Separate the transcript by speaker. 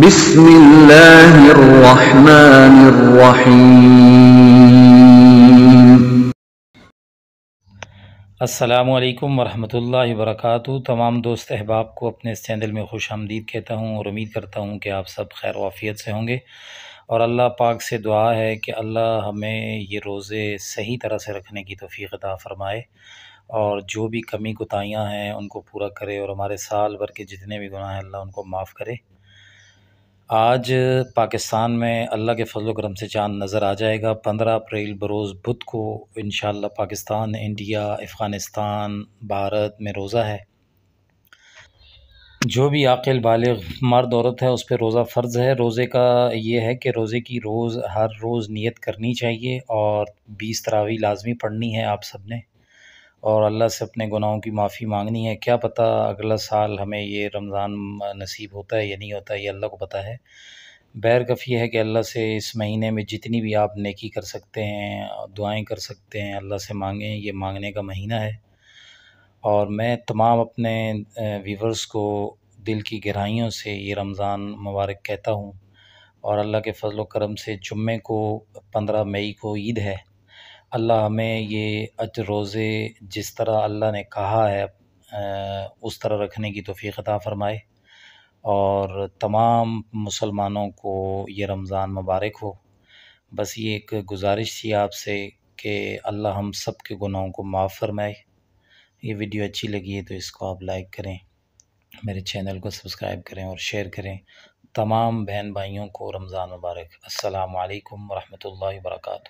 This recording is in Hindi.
Speaker 1: بسم الله الرحمن
Speaker 2: असलकम वरहमल वर्क तमाम दोस्त अहबाब को अपने इस चैनल में खुश आमदीद कहता हूँ और उम्मीद करता हूँ कि आप सब खैर वाफ़ियत से होंगे और अल्लाह पाक से दुआ है कि अल्लाह हमें ये रोज़े सही तरह से रखने की तोफ़ी फ़रमाए और जो भी कमी कोताहियाँ हैं उनको पूरा करे और हमारे साल भर के जितने भी गुनाह हैं अल्लाह उनको माफ़ करे आज पाकिस्तान में अल्लाह के फजल करम से चाँद नज़र आ जाएगा पंद्रह अप्रैल बरोज़ बुध को इन पाकिस्तान इंडिया अफ़गानिस्तान भारत में रोज़ा है जो भी आकिल बाल मर्द औरत है उस पर रोज़ा फ़र्ज़ है रोज़े का ये है कि रोज़े की रोज़ हर रोज़ नियत करनी चाहिए और बीस तरावी लाजमी पढ़नी है आप सब ने और अल्लाह से अपने गुनाहों की माफ़ी मांगनी है क्या पता अगला साल हमें ये रमज़ान नसीब होता है या नहीं होता ये अल्लाह को पता है बैर कफ़ी है कि अल्लाह से इस महीने में जितनी भी आप नेकी कर सकते हैं दुआएं कर सकते हैं अल्लाह से मांगें ये मांगने का महीना है और मैं तमाम अपने व्यूवर्स को दिल की गहराइयों से ये रमज़ान मुबारक कहता हूँ और अल्लाह के फजल करम से जुम्मे को पंद्रह मई को ईद है अल्लाह हमें ये अज रोज़े जिस तरह अल्लाह ने कहा है उस तरह रखने की तोफ़ीकता फ़रमाए और तमाम मुसलमानों को ये रमज़ान मुबारक हो बस ये एक गुजारिश थी आपसे कि अल्लाह हम सब के गुनाहों को माफ़ फ़रमाए ये वीडियो अच्छी लगी है तो इसको आप लाइक करें मेरे चैनल को सब्सक्राइब करें और शेयर करें तमाम बहन भाइयों को रमज़ान मुबारक अल्लाम वरहमल वर्का